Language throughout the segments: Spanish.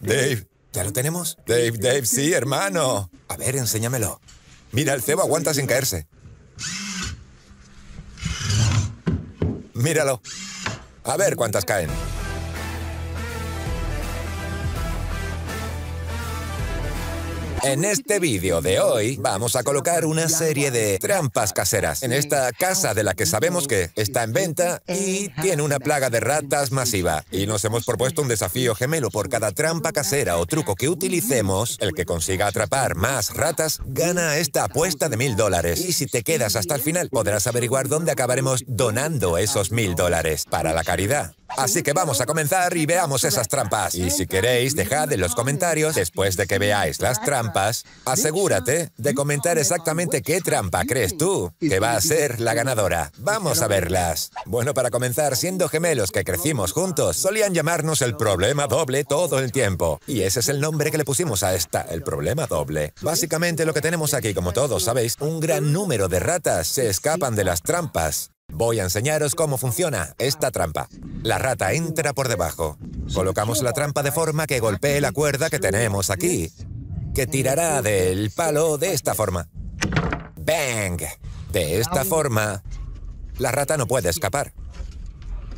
Dave. ¿Ya lo tenemos? Dave, Dave, sí, hermano. A ver, enséñamelo. Mira, el cebo aguanta sin caerse. Míralo. A ver cuántas caen. En este vídeo de hoy vamos a colocar una serie de trampas caseras en esta casa de la que sabemos que está en venta y tiene una plaga de ratas masiva. Y nos hemos propuesto un desafío gemelo por cada trampa casera o truco que utilicemos, el que consiga atrapar más ratas gana esta apuesta de mil dólares. Y si te quedas hasta el final podrás averiguar dónde acabaremos donando esos mil dólares para la caridad. Así que vamos a comenzar y veamos esas trampas. Y si queréis, dejad en los comentarios, después de que veáis las trampas, asegúrate de comentar exactamente qué trampa crees tú que va a ser la ganadora. Vamos a verlas. Bueno, para comenzar, siendo gemelos que crecimos juntos, solían llamarnos el problema doble todo el tiempo. Y ese es el nombre que le pusimos a esta, el problema doble. Básicamente lo que tenemos aquí, como todos sabéis, un gran número de ratas se escapan de las trampas Voy a enseñaros cómo funciona esta trampa. La rata entra por debajo. Colocamos la trampa de forma que golpee la cuerda que tenemos aquí, que tirará del palo de esta forma. ¡Bang! De esta forma, la rata no puede escapar.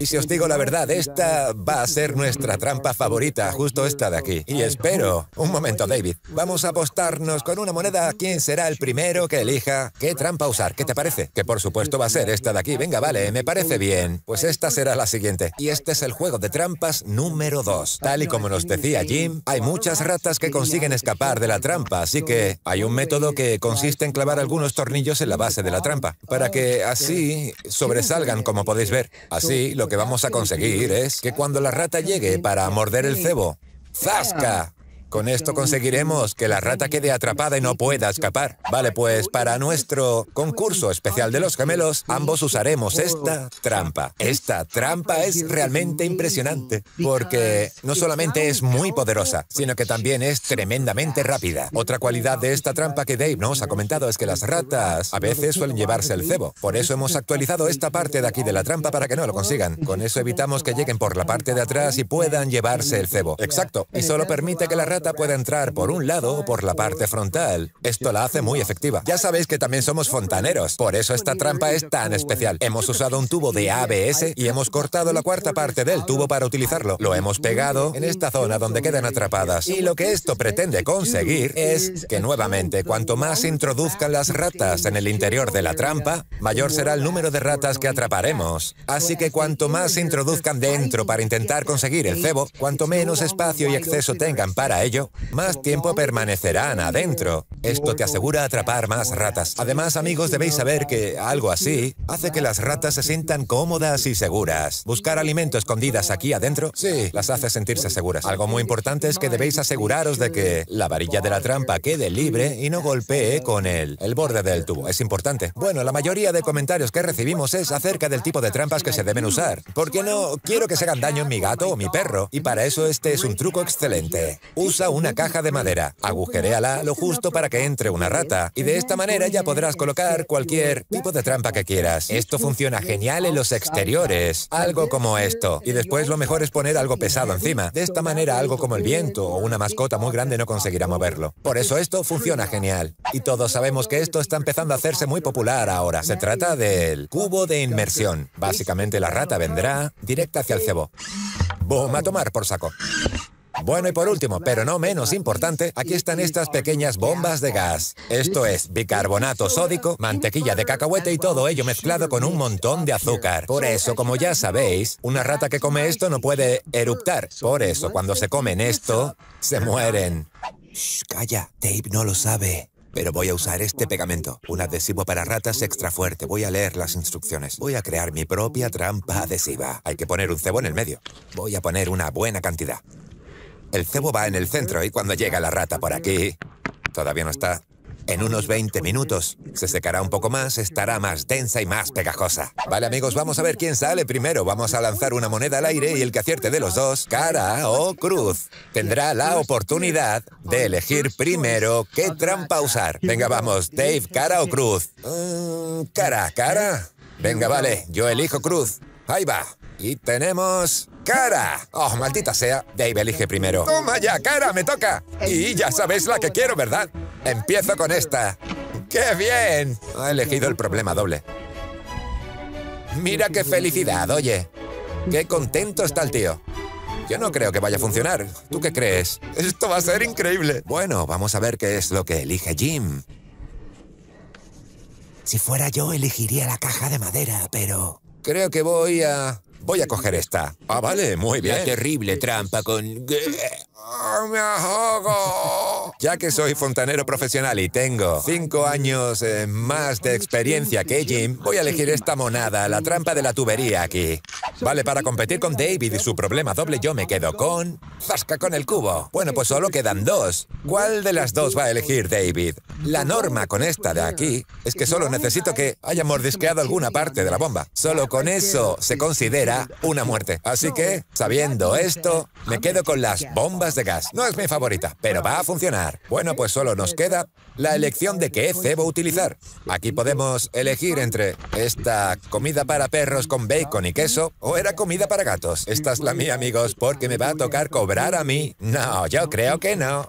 Y si os digo la verdad, esta va a ser nuestra trampa favorita, justo esta de aquí. Y espero... Un momento, David. Vamos a apostarnos con una moneda quién será el primero que elija qué trampa usar. ¿Qué te parece? Que por supuesto va a ser esta de aquí. Venga, vale, me parece bien. Pues esta será la siguiente. Y este es el juego de trampas número 2. Tal y como nos decía Jim, hay muchas ratas que consiguen escapar de la trampa, así que hay un método que consiste en clavar algunos tornillos en la base de la trampa, para que así sobresalgan, como podéis ver. Así, lo que que vamos a conseguir es que cuando la rata llegue para morder el cebo, ¡zasca! Con esto conseguiremos que la rata quede atrapada y no pueda escapar. Vale, pues para nuestro concurso especial de los gemelos, ambos usaremos esta trampa. Esta trampa es realmente impresionante, porque no solamente es muy poderosa, sino que también es tremendamente rápida. Otra cualidad de esta trampa que Dave nos ha comentado es que las ratas a veces suelen llevarse el cebo. Por eso hemos actualizado esta parte de aquí de la trampa para que no lo consigan. Con eso evitamos que lleguen por la parte de atrás y puedan llevarse el cebo. Exacto. Y solo permite que la rata puede entrar por un lado o por la parte frontal. Esto la hace muy efectiva. Ya sabéis que también somos fontaneros, por eso esta trampa es tan especial. Hemos usado un tubo de ABS y hemos cortado la cuarta parte del tubo para utilizarlo. Lo hemos pegado en esta zona donde quedan atrapadas. Y lo que esto pretende conseguir es que nuevamente, cuanto más introduzcan las ratas en el interior de la trampa, mayor será el número de ratas que atraparemos. Así que cuanto más introduzcan dentro para intentar conseguir el cebo, cuanto menos espacio y acceso tengan para ello, más tiempo permanecerán adentro. Esto te asegura atrapar más ratas. Además, amigos, debéis saber que algo así hace que las ratas se sientan cómodas y seguras. Buscar alimento escondidas aquí adentro, sí, las hace sentirse seguras. Algo muy importante es que debéis aseguraros de que la varilla de la trampa quede libre y no golpee con el, el borde del tubo. Es importante. Bueno, la mayoría de comentarios que recibimos es acerca del tipo de trampas que se deben usar. Porque no quiero que se hagan daño en mi gato o mi perro. Y para eso este es un truco excelente una caja de madera, agujereala lo justo para que entre una rata y de esta manera ya podrás colocar cualquier tipo de trampa que quieras. Esto funciona genial en los exteriores, algo como esto. Y después lo mejor es poner algo pesado encima. De esta manera algo como el viento o una mascota muy grande no conseguirá moverlo. Por eso esto funciona genial. Y todos sabemos que esto está empezando a hacerse muy popular ahora. Se trata del cubo de inmersión. Básicamente la rata vendrá directa hacia el cebo. Boom, a tomar por saco. Bueno, y por último, pero no menos importante, aquí están estas pequeñas bombas de gas. Esto es bicarbonato sódico, mantequilla de cacahuete y todo ello mezclado con un montón de azúcar. Por eso, como ya sabéis, una rata que come esto no puede eruptar. Por eso, cuando se comen esto, se mueren. Shh, calla, Dave no lo sabe. Pero voy a usar este pegamento, un adhesivo para ratas extra fuerte. Voy a leer las instrucciones. Voy a crear mi propia trampa adhesiva. Hay que poner un cebo en el medio. Voy a poner una buena cantidad. El cebo va en el centro y cuando llega la rata por aquí... Todavía no está. En unos 20 minutos. Se secará un poco más, estará más densa y más pegajosa. Vale, amigos, vamos a ver quién sale primero. Vamos a lanzar una moneda al aire y el que acierte de los dos, cara o cruz, tendrá la oportunidad de elegir primero qué trampa usar. Venga, vamos, Dave, cara o cruz. Mm, cara, cara. Venga, vale, yo elijo cruz. Ahí va. Y tenemos cara. Oh, maldita sea. Dave elige primero. Toma ya, cara, me toca. Y ya sabes la que quiero, ¿verdad? Empiezo con esta. ¡Qué bien! Ha elegido el problema doble. Mira qué felicidad, oye. Qué contento está el tío. Yo no creo que vaya a funcionar. ¿Tú qué crees? Esto va a ser increíble. Bueno, vamos a ver qué es lo que elige Jim. Si fuera yo, elegiría la caja de madera, pero... Creo que voy a... Voy a coger esta. Ah, vale, muy bien. La terrible trampa con... Ah, ¡Me ahogo! Ya que soy fontanero profesional y tengo cinco años eh, más de experiencia que Jim, voy a elegir esta monada, la trampa de la tubería aquí. Vale, para competir con David y su problema doble yo me quedo con... Zasca con el cubo. Bueno, pues solo quedan dos. ¿Cuál de las dos va a elegir David? La norma con esta de aquí es que solo necesito que haya mordisqueado alguna parte de la bomba. Solo con eso se considera una muerte. Así que, sabiendo esto, me quedo con las bombas de gas. No es mi favorita, pero va a funcionar. Bueno, pues solo nos queda la elección de qué cebo utilizar. Aquí podemos elegir entre esta comida para perros con bacon y queso o era comida para gatos. Esta es la mía, amigos, porque me va a tocar cobrar a mí. No, yo creo que no.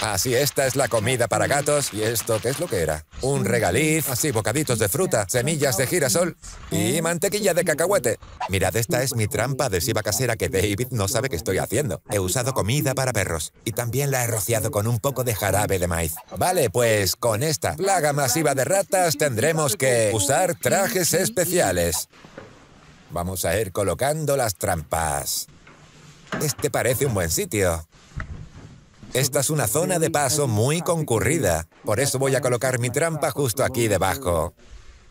Así, esta es la comida para gatos. ¿Y esto qué es lo que era? Un regaliz, así, bocaditos de fruta, semillas de girasol y mantequilla de cacahuete. Mirad, esta es mi trampa adhesiva casera que David no sabe que estoy haciendo. He usado comida para perros y también la he rociado con un poco de jarabe de maíz. Vale, pues con esta plaga masiva de ratas tendremos que usar trajes especiales. Vamos a ir colocando las trampas. Este parece un buen sitio. Esta es una zona de paso muy concurrida, por eso voy a colocar mi trampa justo aquí debajo.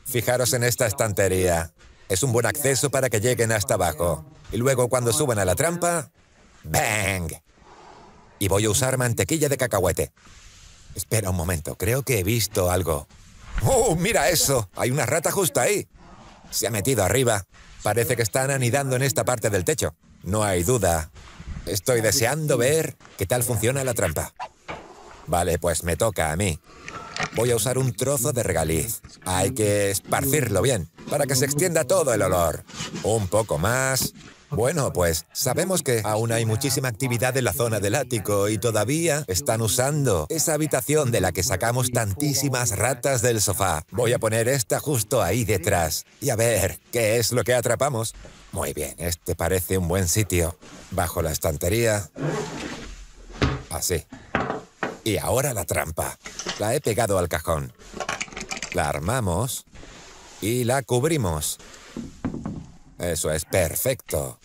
Fijaros en esta estantería. Es un buen acceso para que lleguen hasta abajo. Y luego cuando suban a la trampa... ¡Bang! Y voy a usar mantequilla de cacahuete. Espera un momento, creo que he visto algo. ¡Oh, mira eso! Hay una rata justo ahí. Se ha metido arriba. Parece que están anidando en esta parte del techo. No hay duda. Estoy deseando ver qué tal funciona la trampa. Vale, pues me toca a mí. Voy a usar un trozo de regaliz. Hay que esparcirlo bien, para que se extienda todo el olor. Un poco más, bueno, pues sabemos que aún hay muchísima actividad en la zona del ático y todavía están usando esa habitación de la que sacamos tantísimas ratas del sofá. Voy a poner esta justo ahí detrás y a ver qué es lo que atrapamos. Muy bien, este parece un buen sitio. Bajo la estantería. Así. Y ahora la trampa. La he pegado al cajón. La armamos y la cubrimos. Eso es perfecto.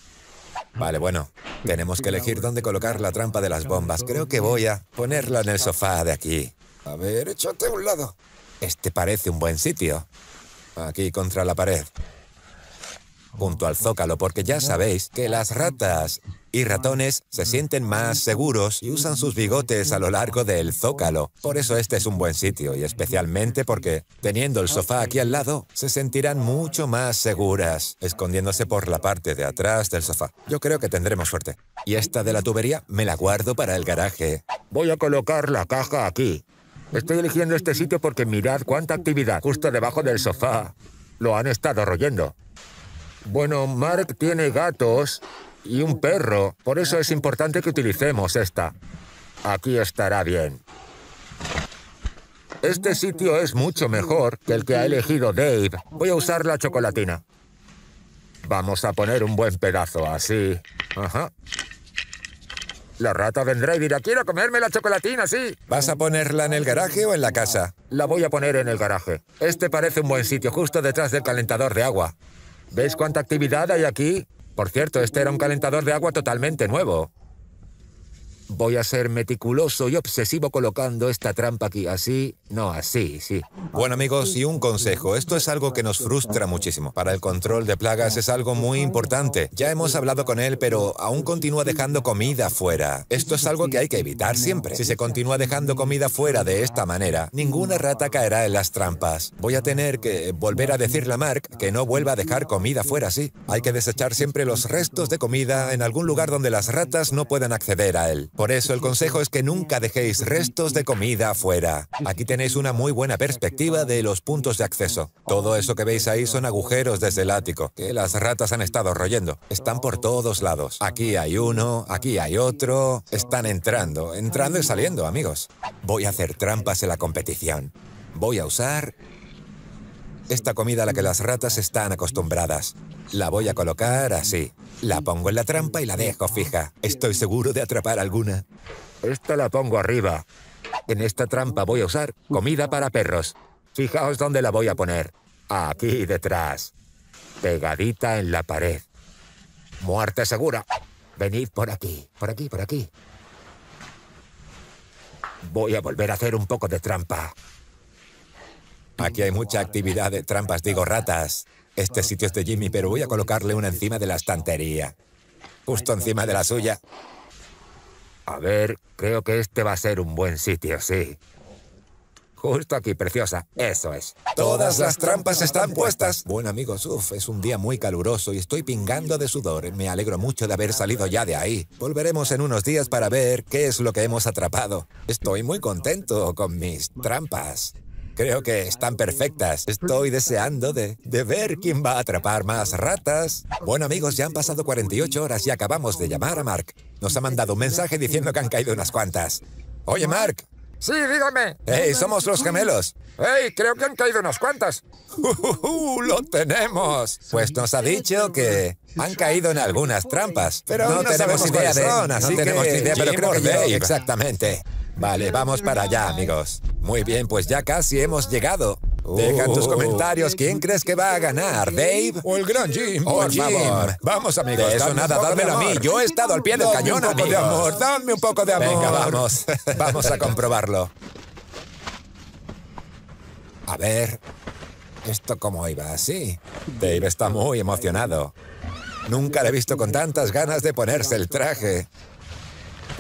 Vale, bueno, tenemos que elegir dónde colocar la trampa de las bombas. Creo que voy a ponerla en el sofá de aquí. A ver, échate a un lado. Este parece un buen sitio. Aquí contra la pared junto al zócalo, porque ya sabéis que las ratas y ratones se sienten más seguros y usan sus bigotes a lo largo del zócalo. Por eso este es un buen sitio, y especialmente porque, teniendo el sofá aquí al lado, se sentirán mucho más seguras, escondiéndose por la parte de atrás del sofá. Yo creo que tendremos suerte. Y esta de la tubería me la guardo para el garaje. Voy a colocar la caja aquí. Estoy eligiendo este sitio porque mirad cuánta actividad justo debajo del sofá. Lo han estado royendo. Bueno, Mark tiene gatos y un perro, por eso es importante que utilicemos esta. Aquí estará bien. Este sitio es mucho mejor que el que ha elegido Dave. Voy a usar la chocolatina. Vamos a poner un buen pedazo, así. Ajá. La rata vendrá y dirá, quiero comerme la chocolatina, sí. ¿Vas a ponerla en el garaje o en la casa? La voy a poner en el garaje. Este parece un buen sitio, justo detrás del calentador de agua. ¿Veis cuánta actividad hay aquí? Por cierto, este era un calentador de agua totalmente nuevo. Voy a ser meticuloso y obsesivo colocando esta trampa aquí, así, no, así, sí. Bueno amigos, y un consejo, esto es algo que nos frustra muchísimo. Para el control de plagas es algo muy importante. Ya hemos hablado con él, pero aún continúa dejando comida fuera. Esto es algo que hay que evitar siempre. Si se continúa dejando comida fuera de esta manera, ninguna rata caerá en las trampas. Voy a tener que volver a decirle a Mark que no vuelva a dejar comida fuera así. Hay que desechar siempre los restos de comida en algún lugar donde las ratas no puedan acceder a él. Por eso el consejo es que nunca dejéis restos de comida afuera. Aquí tenéis una muy buena perspectiva de los puntos de acceso. Todo eso que veis ahí son agujeros desde el ático, que las ratas han estado royendo. Están por todos lados. Aquí hay uno, aquí hay otro. Están entrando, entrando y saliendo, amigos. Voy a hacer trampas en la competición. Voy a usar esta comida a la que las ratas están acostumbradas. La voy a colocar así. La pongo en la trampa y la dejo fija. Estoy seguro de atrapar alguna. Esta la pongo arriba. En esta trampa voy a usar comida para perros. Fijaos dónde la voy a poner. Aquí detrás. Pegadita en la pared. Muerte segura. Venid por aquí, por aquí, por aquí. Voy a volver a hacer un poco de trampa. Aquí hay mucha actividad de trampas, digo ratas. Este sitio es de Jimmy, pero voy a colocarle una encima de la estantería. Justo encima de la suya. A ver, creo que este va a ser un buen sitio, sí. Justo aquí, preciosa. Eso es. Todas las trampas están puestas. Buen amigo, Suf, es un día muy caluroso y estoy pingando de sudor. Me alegro mucho de haber salido ya de ahí. Volveremos en unos días para ver qué es lo que hemos atrapado. Estoy muy contento con mis trampas. Creo que están perfectas. Estoy deseando de, de, ver quién va a atrapar más ratas. Bueno, amigos, ya han pasado 48 horas y acabamos de llamar a Mark. Nos ha mandado un mensaje diciendo que han caído unas cuantas. Oye, Mark. Sí, dígame. ¡Ey, somos los gemelos! ¡Ey, creo que han caído unas cuantas! Uh, ¡Lo tenemos! Pues nos ha dicho que han caído en algunas trampas, pero no, no tenemos idea de... Son, no tenemos idea, pero creo que Exactamente. Vale, vamos para allá, amigos. Muy bien, pues ya casi hemos llegado. Deja en tus comentarios quién crees que va a ganar, Dave o el gran Jim. Vamos, amigos. eso nada, dármelo a mí. Yo he estado al pie del cañón, un poco de amor. Dame un poco de amor. Venga, vamos. vamos a comprobarlo. A ver. ¿Esto cómo iba? así? Dave está muy emocionado. Nunca le he visto con tantas ganas de ponerse el traje.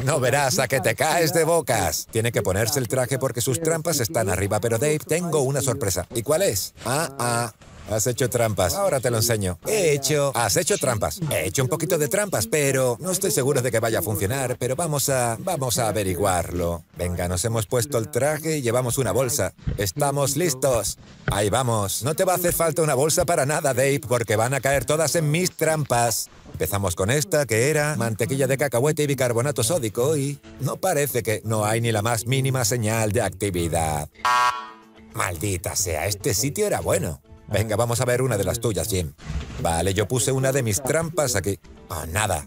No verás a que te caes de bocas. Tiene que ponerse el traje porque sus trampas están arriba. Pero Dave, tengo una sorpresa. ¿Y cuál es? Ah, ah. Has hecho trampas. Ahora te lo enseño. He hecho... Has hecho trampas. He hecho un poquito de trampas, pero no estoy seguro de que vaya a funcionar, pero vamos a... Vamos a averiguarlo. Venga, nos hemos puesto el traje y llevamos una bolsa. Estamos listos. Ahí vamos. No te va a hacer falta una bolsa para nada, Dave, porque van a caer todas en mis trampas. Empezamos con esta, que era mantequilla de cacahuete y bicarbonato sódico, y no parece que no hay ni la más mínima señal de actividad. Maldita sea, este sitio era bueno. Venga, vamos a ver una de las tuyas, Jim. Vale, yo puse una de mis trampas aquí. Oh, nada.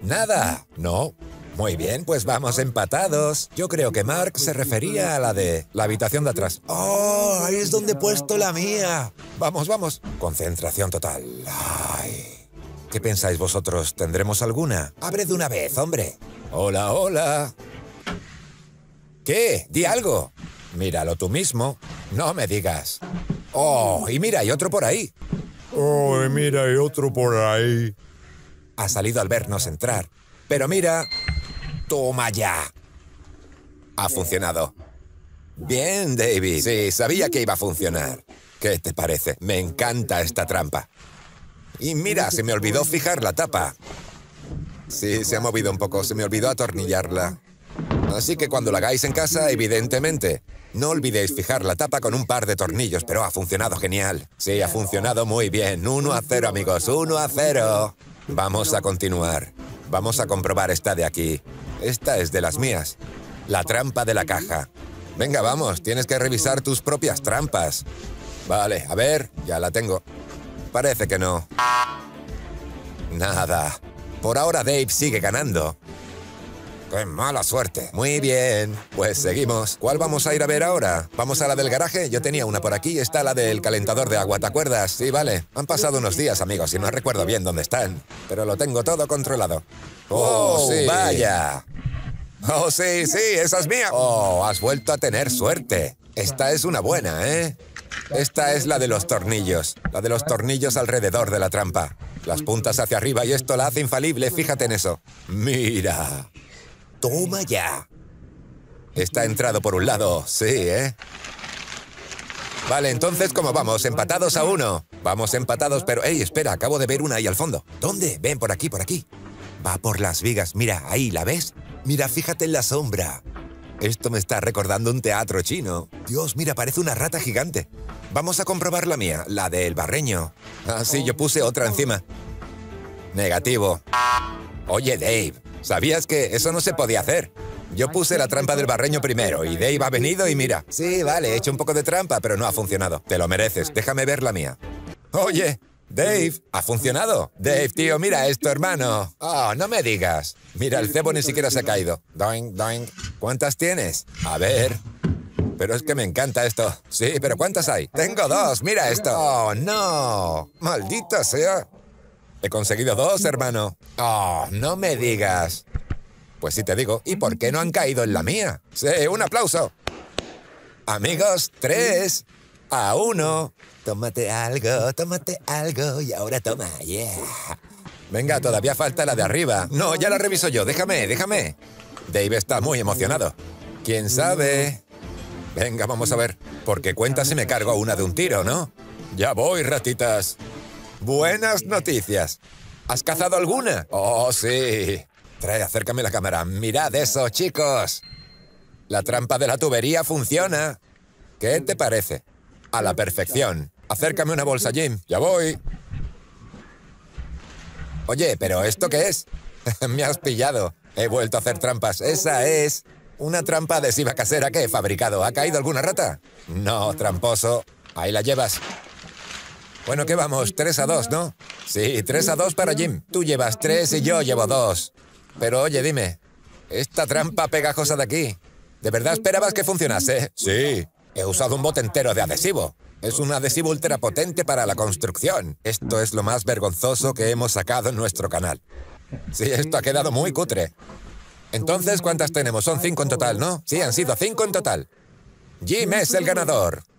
Nada. No. Muy bien, pues vamos empatados. Yo creo que Mark se refería a la de la habitación de atrás. ¡Oh! Ahí es donde he puesto la mía. Vamos, vamos. Concentración total. Ay. ¿Qué pensáis vosotros? ¿Tendremos alguna? Abre de una vez, hombre. Hola, hola. ¿Qué? Di algo. Míralo tú mismo. No me digas. Oh, y mira, hay otro por ahí. Oh, y mira, hay otro por ahí. Ha salido al vernos entrar. Pero mira. Toma ya. Ha funcionado. Bien, David. Sí, sabía que iba a funcionar. ¿Qué te parece? Me encanta esta trampa. Y mira, se me olvidó fijar la tapa. Sí, se ha movido un poco, se me olvidó atornillarla. Así que cuando la hagáis en casa, evidentemente, no olvidéis fijar la tapa con un par de tornillos, pero ha funcionado genial. Sí, ha funcionado muy bien. 1 a 0, amigos, 1 a 0. Vamos a continuar. Vamos a comprobar esta de aquí. Esta es de las mías. La trampa de la caja. Venga, vamos, tienes que revisar tus propias trampas. Vale, a ver, ya la tengo. Parece que no. Nada. Por ahora Dave sigue ganando. ¡Qué mala suerte! Muy bien, pues seguimos. ¿Cuál vamos a ir a ver ahora? ¿Vamos a la del garaje? Yo tenía una por aquí, está la del calentador de agua, ¿te acuerdas? Sí, vale. Han pasado unos días, amigos, y no recuerdo bien dónde están, pero lo tengo todo controlado. ¡Oh, oh sí! ¡Vaya! ¡Oh, sí, sí! ¡Esa es mía! ¡Oh, has vuelto a tener suerte! Esta es una buena, ¿eh? Esta es la de los tornillos, la de los tornillos alrededor de la trampa. Las puntas hacia arriba y esto la hace infalible, fíjate en eso. Mira. Toma ya. Está entrado por un lado, sí, ¿eh? Vale, entonces, ¿cómo vamos? Empatados a uno. Vamos empatados, pero... ¡Ey, espera! Acabo de ver una ahí al fondo. ¿Dónde? Ven, por aquí, por aquí. Va por las vigas. Mira, ahí, ¿la ves? Mira, fíjate en la sombra. Esto me está recordando un teatro chino. Dios, mira, parece una rata gigante. Vamos a comprobar la mía, la del barreño. Ah, sí, yo puse otra encima. Negativo. Oye, Dave, ¿sabías que eso no se podía hacer? Yo puse la trampa del barreño primero y Dave ha venido y mira. Sí, vale, he hecho un poco de trampa, pero no ha funcionado. Te lo mereces, déjame ver la mía. Oye, Dave, ha funcionado. Dave, tío, mira, esto, hermano. Oh, no me digas. Mira, el cebo ni siquiera se ha caído. Doink, doink. ¿Cuántas tienes? A ver. Pero es que me encanta esto. Sí, pero ¿cuántas hay? Tengo dos, mira esto. Oh, no. Maldita sea. He conseguido dos, hermano. Oh, no me digas. Pues sí te digo. ¿Y por qué no han caído en la mía? Sí, un aplauso. Amigos, tres a uno. Tómate algo, tómate algo y ahora toma, yeah. Venga, todavía falta la de arriba. No, ya la reviso yo. Déjame, déjame. Dave está muy emocionado. ¿Quién sabe? Venga, vamos a ver. Porque cuenta si me cargo una de un tiro, ¿no? Ya voy, ratitas. Buenas noticias. ¿Has cazado alguna? Oh, sí. Trae, acércame la cámara. Mirad eso, chicos. La trampa de la tubería funciona. ¿Qué te parece? A la perfección. Acércame una bolsa, Jim. Ya voy. Oye, pero ¿esto qué es? Me has pillado. He vuelto a hacer trampas. Esa es una trampa adhesiva casera que he fabricado. ¿Ha caído alguna rata? No, tramposo. Ahí la llevas. Bueno, ¿qué vamos? Tres a dos, ¿no? Sí, tres a dos para Jim. Tú llevas tres y yo llevo dos. Pero oye, dime, esta trampa pegajosa de aquí, ¿de verdad esperabas que funcionase? Sí, he usado un bote entero de adhesivo. Es un adhesivo potente para la construcción. Esto es lo más vergonzoso que hemos sacado en nuestro canal. Sí, esto ha quedado muy cutre. Entonces, ¿cuántas tenemos? Son cinco en total, ¿no? Sí, han sido cinco en total. Jim es el ganador.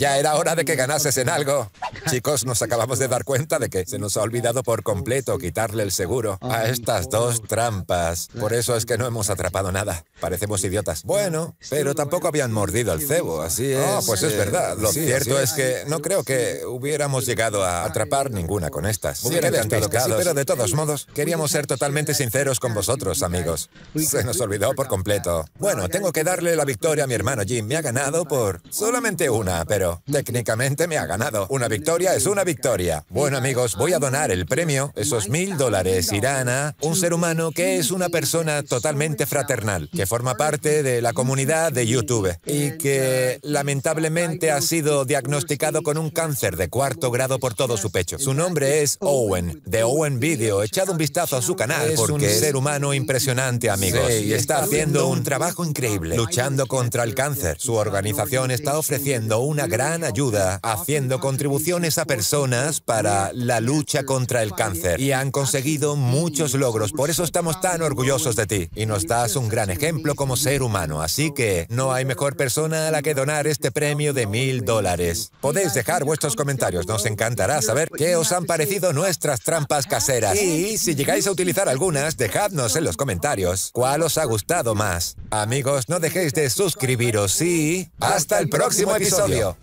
Ya era hora de que ganases en algo. Chicos, nos acabamos de dar cuenta de que se nos ha olvidado por completo quitarle el seguro a estas dos trampas. Por eso es que no hemos atrapado nada. Parecemos idiotas. Bueno, pero tampoco habían mordido el cebo, así ah, es. Oh, pues es verdad. Lo cierto es. que no creo que hubiéramos llegado a atrapar ninguna con estas. Hubiera colocados. pero de todos modos, queríamos ser totalmente sinceros con vosotros, amigos. Se nos olvidó por completo. Bueno, tengo que darle la victoria a mi hermano Jim. Me ha ganado por solamente una, pero Técnicamente me ha ganado. Una victoria es una victoria. Bueno amigos, voy a donar el premio. Esos mil dólares irán a un ser humano que es una persona totalmente fraternal, que forma parte de la comunidad de YouTube y que lamentablemente ha sido diagnosticado con un cáncer de cuarto grado por todo su pecho. Su nombre es Owen, de Owen Video. Echad un vistazo a su canal porque es un ser humano impresionante, amigos. y está haciendo un trabajo increíble, luchando contra el cáncer. Su organización está ofreciendo una gran gran ayuda haciendo contribuciones a personas para la lucha contra el cáncer y han conseguido muchos logros. Por eso estamos tan orgullosos de ti y nos das un gran ejemplo como ser humano. Así que no hay mejor persona a la que donar este premio de mil dólares. Podéis dejar vuestros comentarios. Nos encantará saber qué os han parecido nuestras trampas caseras. Y si llegáis a utilizar algunas, dejadnos en los comentarios cuál os ha gustado más. Amigos, no dejéis de suscribiros y hasta el próximo episodio.